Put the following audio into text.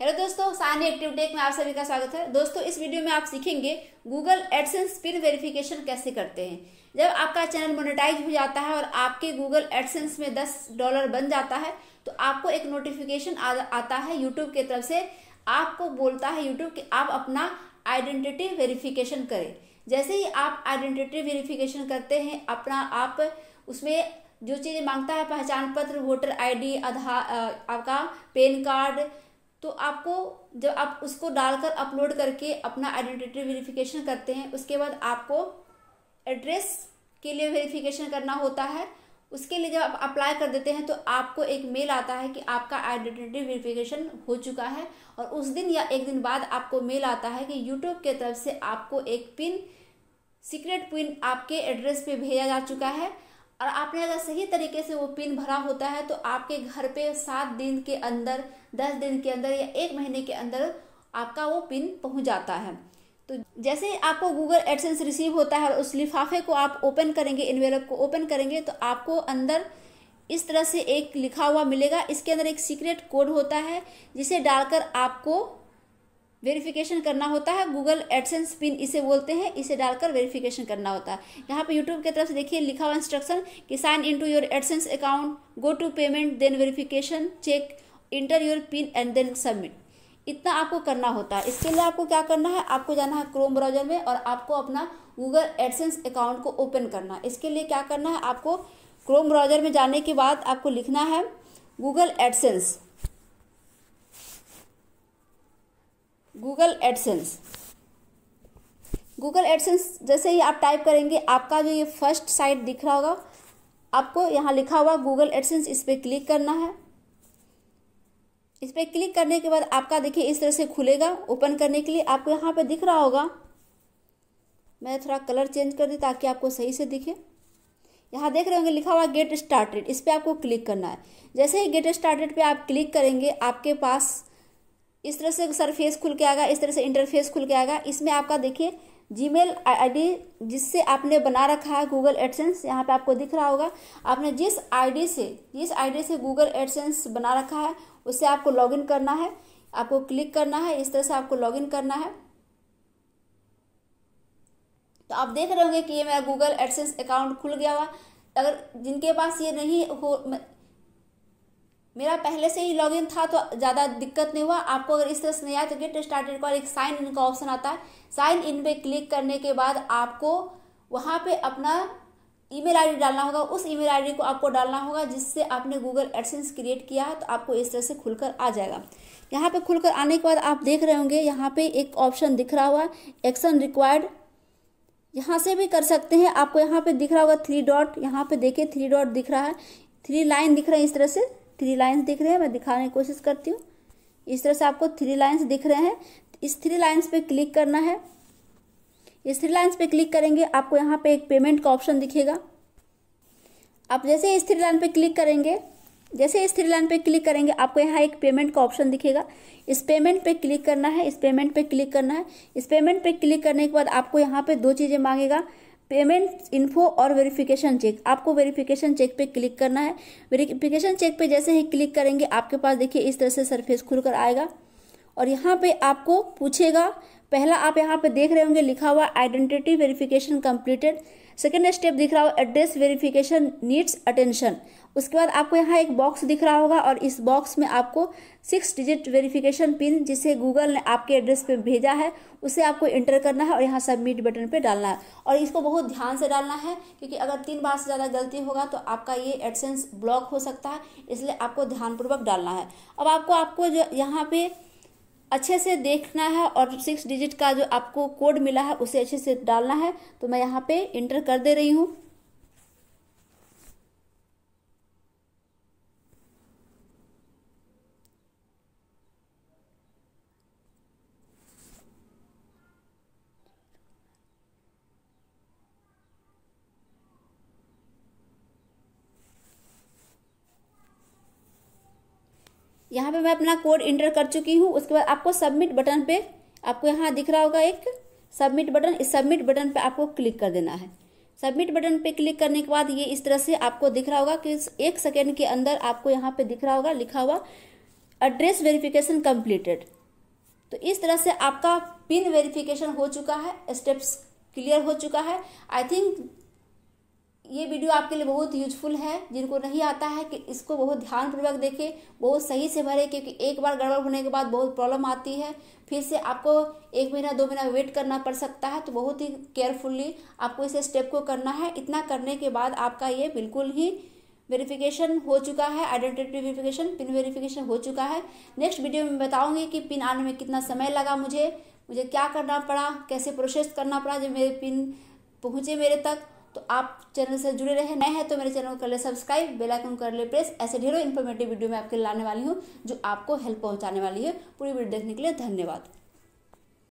hello दोस्तों सानी active take में आप सभी का स्वागत है दोस्तों इस वीडियो में आप सीखेंगे गूगल एडसेंस पिन वेरिफिकेशन कैसे करते हैं जब आपका चैनल मोनेटाइज हो जाता है और आपके गूगल एडसेंस में 10 डॉलर बन जाता है तो आपको एक नोटिफिकेशन आ, आता है यूट्यूब के तरफ से आपको बोलता है यूट्यूब कि आप अपना आइडेंटिटी वेरिफिकेशन करें जैसे ही आप आइडेंटिटी वेरिफिकेशन करते हैं अपना आप उसमें जो चीज़ें मांगता है पहचान पत्र वोटर आईडी आधार आपका पेन कार्ड तो आपको जब आप उसको डालकर अपलोड करके अपना आइडेंटिटी वेरिफिकेशन करते हैं उसके बाद आपको एड्रेस के लिए वेरिफिकेशन करना होता है उसके लिए जब आप अप्लाई कर देते हैं तो आपको एक मेल आता है कि आपका आइडेंटिटी वेरिफिकेशन हो चुका है और उस दिन या एक दिन बाद आपको मेल आता है कि यूट्यूब के तरफ से आपको एक पिन सीक्रेट पिन आपके एड्रेस पे भेजा जा चुका है और आपने अगर सही तरीके से वो पिन भरा होता है तो आपके घर पे सात दिन के अंदर दस दिन के अंदर या एक महीने के अंदर आपका वो पिन पहुंच जाता है तो जैसे ही आपको गूगल एडसेंस रिसीव होता है और उस लिफाफे को आप ओपन करेंगे इनवेलप को ओपन करेंगे तो आपको अंदर इस तरह से एक लिखा हुआ मिलेगा इसके अंदर एक सीक्रेट कोड होता है जिसे डालकर आपको वेरिफिकेशन करना होता है गूगल एडसेंस पिन इसे बोलते हैं इसे डालकर वेरिफिकेशन करना होता है यहाँ पे यूट्यूब की तरफ से देखिए लिखा हुआ इंस्ट्रक्शन कि sign in to your AdSense account go to payment then verification check enter your pin and then submit इतना आपको करना होता है इसके लिए आपको क्या करना है आपको जाना है क्रोम ब्राउजर में और आपको अपना गूगल एडसेंस अकाउंट को ओपन करना है इसके लिए क्या करना है आपको क्रोम ब्राउजर में जाने के बाद आपको लिखना है Google AdSense Google AdSense Google AdSense जैसे ही आप टाइप करेंगे आपका जो ये फर्स्ट साइट दिख रहा होगा आपको यहाँ लिखा हुआ गूगल एडसेंस इस पर क्लिक करना है इस पर क्लिक करने के बाद आपका देखिए इस तरह से खुलेगा ओपन करने के लिए आपको यहाँ पर दिख रहा होगा मैं थोड़ा कलर चेंज कर दी ताकि आपको सही से दिखे यहाँ देख रहे होंगे लिखा हुआ गेट स्टार्टेड इस पर आपको क्लिक करना है जैसे ही गेट स्टार्टेड पे आप क्लिक करेंगे आपके पास इस तरह से सरफेस खुल के आएगा इस तरह से इंटरफेस खुल के आएगा इसमें आपका देखिए जीमेल आईडी जिससे आपने बना रखा है गूगल एडसेंस यहाँ पे आपको दिख रहा होगा आपने जिस आईडी से जिस आईडी से गूगल एडसेंस बना रखा है उससे आपको लॉगिन करना है आपको क्लिक करना है इस तरह से आपको लॉगिन करना है तो आप देख रहे होंगे कि ये मेरा गूगल एडसेंस अकाउंट खुल गया हुआ अगर जिनके पास ये नहीं हो मेरा पहले से ही लॉगिन था तो ज़्यादा दिक्कत नहीं हुआ आपको अगर इस तरह से नहीं आया तो गेट स्टार्टेड का एक साइन इन का ऑप्शन आता है साइन इन पे क्लिक करने के बाद आपको वहाँ पे अपना ईमेल आईडी डालना होगा उस ईमेल आईडी को आपको डालना होगा जिससे आपने गूगल एडसेंस क्रिएट किया तो आपको इस तरह से खुलकर आ जाएगा यहाँ पे खुलकर आने के बाद आप देख रहे होंगे यहाँ पे एक ऑप्शन दिख रहा हुआ एक्शन रिक्वायर्ड यहाँ से भी कर सकते हैं आपको यहाँ पे दिख रहा होगा थ्री डॉट यहाँ पे देखिए थ्री डॉट दिख रहा है थ्री लाइन दिख रहा है इस तरह से थ्री लाइन्स दिख रहे हैं मैं दिखाने की कोशिश करती हूँ इस तरह से आपको थ्री लाइन्स दिख रहे हैं इस थ्री लाइन्स पे क्लिक करना है इस थ्री लाइन्स पे क्लिक करेंगे आपको यहाँ पे एक पेमेंट का ऑप्शन दिखेगा आप जैसे इस थ्री लाइन पे क्लिक करेंगे जैसे इस थ्री लाइन पे क्लिक करेंगे आपको यहाँ एक पेमेंट का ऑप्शन दिखेगा इस पेमेंट पे क्लिक करना है इस पेमेंट पे क्लिक करना है इस पेमेंट पे क्लिक करने के बाद आपको यहाँ पे दो चीज़ें मांगेगा पेमेंट इन्फो और वेरिफिकेशन चेक आपको वेरिफिकेशन चेक पे क्लिक करना है वेरिफिकेशन चेक पे जैसे ही क्लिक करेंगे आपके पास देखिए इस तरह से सरफेस खुलकर आएगा और यहाँ पे आपको पूछेगा पहला आप यहाँ पे देख रहे होंगे लिखा हुआ identity verification completed second step दिख रहा हो एड्रेस वेरिफिकेशन नीड्स अटेंशन उसके बाद आपको यहाँ एक बॉक्स दिख रहा होगा और इस बॉक्स में आपको सिक्स डिजिट वेरिफिकेशन पिन जिसे गूगल ने आपके एड्रेस पे भेजा है उसे आपको इंटर करना है और यहाँ सबमिट बटन पे डालना है और इसको बहुत ध्यान से डालना है क्योंकि अगर तीन बार से ज़्यादा गलती होगा तो आपका ये एडसेंस ब्लॉक हो सकता है इसलिए आपको ध्यानपूर्वक डालना है अब आपको आपको जो यहाँ पर अच्छे से देखना है और सिक्स डिजिट का जो आपको कोड मिला है उसे अच्छे से डालना है तो मैं यहाँ पे इंटर कर दे रही हूँ यहाँ पे मैं अपना कोड इंटर कर चुकी हूँ उसके बाद आपको सबमिट बटन पे आपको यहाँ दिख रहा होगा एक सबमिट बटन इस सबमिट बटन पे आपको क्लिक कर देना है सबमिट बटन पे क्लिक करने के बाद ये इस तरह से आपको दिख रहा होगा कि एक सेकेंड के अंदर आपको यहाँ पे दिख रहा होगा लिखा हुआ एड्रेस वेरिफिकेशन कम्प्लीटेड तो इस तरह से आपका पिन वेरिफिकेशन हो चुका है स्टेप्स क्लियर हो चुका है आई थिंक ये वीडियो आपके लिए बहुत यूजफुल है जिनको नहीं आता है कि इसको बहुत ध्यानपूर्वक देखें बहुत सही से भरे क्योंकि एक बार गड़बड़ होने के बाद बहुत प्रॉब्लम आती है फिर से आपको एक महीना दो महीना वेट करना पड़ सकता है तो बहुत ही केयरफुल्ली आपको इस स्टेप को करना है इतना करने के बाद आपका ये बिल्कुल ही वेरिफिकेशन हो चुका है आइडेंटिटी वेरिफिकेशन पिन वेरिफिकेशन हो चुका है नेक्स्ट वीडियो में बताऊंगी कि पिन आने में कितना समय लगा मुझे मुझे क्या करना पड़ा कैसे प्रोसेस करना पड़ा जब मेरे पिन पहुँचे मेरे तक तो आप चैनल से जुड़े रहे नए हैं तो मेरे चैनल को कर ले सब्सक्राइब बेल आइकन कर ले प्रेस ऐसे ढेरों इन्फॉर्मेटिव वीडियो मैं आपके लाने वाली हूँ जो आपको हेल्प पहुँचाने वाली है पूरी वीडियो देखने के लिए धन्यवाद